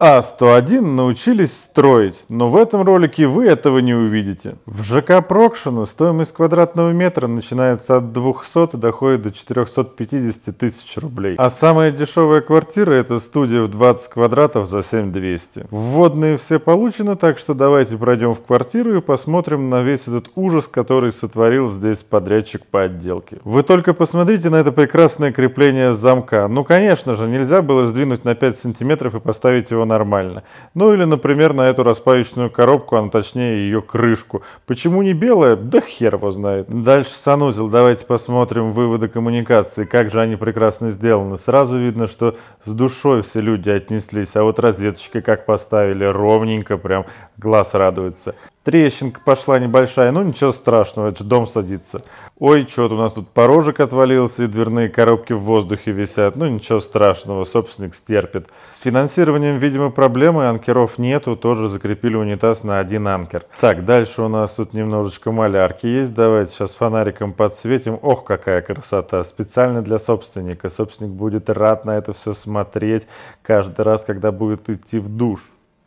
А101 научились строить, но в этом ролике вы этого не увидите. В ЖК Прокшина стоимость квадратного метра начинается от 200 и доходит до 450 тысяч рублей. А самая дешевая квартира это студия в 20 квадратов за 7200. Вводные все получены, так что давайте пройдем в квартиру и посмотрим на весь этот ужас, который сотворил здесь подрядчик по отделке. Вы только посмотрите на это прекрасное крепление замка. Ну конечно же, нельзя было сдвинуть на 5 сантиметров и поставить его нормально. Ну или, например, на эту распаечную коробку, а точнее ее крышку. Почему не белая? Да хер его знает. Дальше санузел. Давайте посмотрим выводы коммуникации. Как же они прекрасно сделаны. Сразу видно, что с душой все люди отнеслись. А вот розеточки как поставили. Ровненько прям глаз радуется. Трещинка пошла небольшая, ну ничего страшного, это же дом садится. Ой, что-то у нас тут порожек отвалился и дверные коробки в воздухе висят. Ну ничего страшного, собственник стерпит. С финансированием, видимо, проблемы, анкеров нету, тоже закрепили унитаз на один анкер. Так, дальше у нас тут немножечко малярки есть, давайте сейчас фонариком подсветим. Ох, какая красота, специально для собственника. Собственник будет рад на это все смотреть каждый раз, когда будет идти в душ.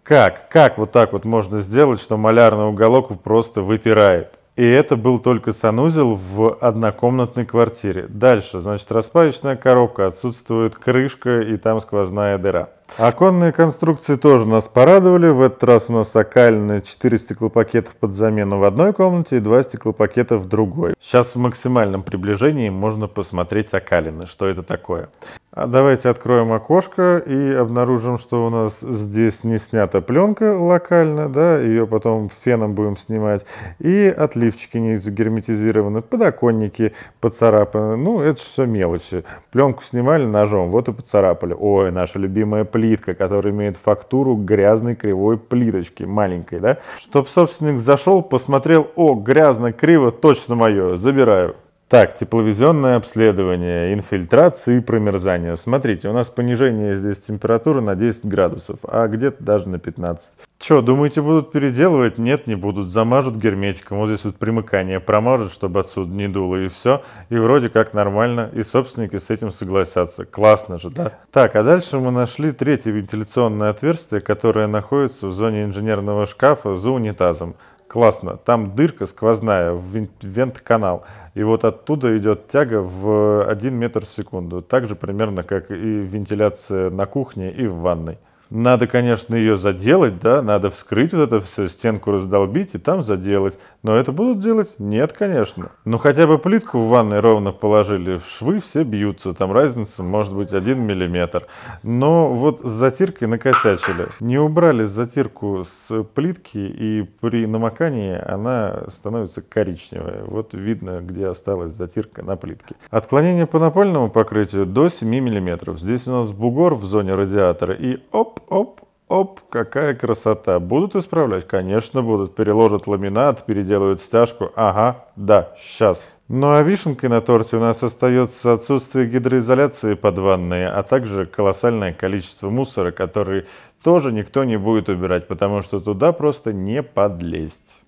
Как? Как вот так вот можно сделать, что малярный уголок просто выпирает? И это был только санузел в однокомнатной квартире. Дальше, значит, распаечная коробка, отсутствует крышка и там сквозная дыра. Оконные конструкции тоже нас порадовали. В этот раз у нас окальные 4 стеклопакета под замену в одной комнате и 2 стеклопакета в другой. Сейчас в максимальном приближении можно посмотреть окалины, что это такое. А давайте откроем окошко и обнаружим, что у нас здесь не снята пленка локально, да, ее потом феном будем снимать. И отливчики не загерметизированы, подоконники поцарапаны. Ну, это все мелочи. Пленку снимали ножом, вот и поцарапали. Ой, наша любимая плитка, которая имеет фактуру грязной кривой плиточки, маленькой, да. Чтоб собственник зашел, посмотрел, о, грязно, криво, точно мое, забираю. Так, тепловизионное обследование, инфильтрация и промерзание. Смотрите, у нас понижение здесь температуры на 10 градусов, а где-то даже на 15. Че, думаете, будут переделывать? Нет, не будут. Замажут герметиком. Вот здесь вот примыкание промажут, чтобы отсюда не дуло, и все. И вроде как нормально, и собственники с этим согласятся. Классно же, да? да? Так, а дальше мы нашли третье вентиляционное отверстие, которое находится в зоне инженерного шкафа за унитазом классно. Там дырка сквозная, вент-канал. И вот оттуда идет тяга в 1 метр в секунду. Так же примерно, как и вентиляция на кухне и в ванной. Надо, конечно, ее заделать, да, надо вскрыть вот это все, стенку раздолбить и там заделать. Но это будут делать? Нет, конечно. Но ну, хотя бы плитку в ванной ровно положили, швы все бьются, там разница может быть 1 миллиметр. Но вот с затиркой накосячили. Не убрали затирку с плитки и при намокании она становится коричневая. Вот видно, где осталась затирка на плитке. Отклонение по напольному покрытию до 7 миллиметров. Здесь у нас бугор в зоне радиатора и оп, оп, оп, какая красота. Будут исправлять? Конечно, будут. Переложат ламинат, переделают стяжку. Ага, да, сейчас. Ну а вишенкой на торте у нас остается отсутствие гидроизоляции под ванной, а также колоссальное количество мусора, который тоже никто не будет убирать, потому что туда просто не подлезть.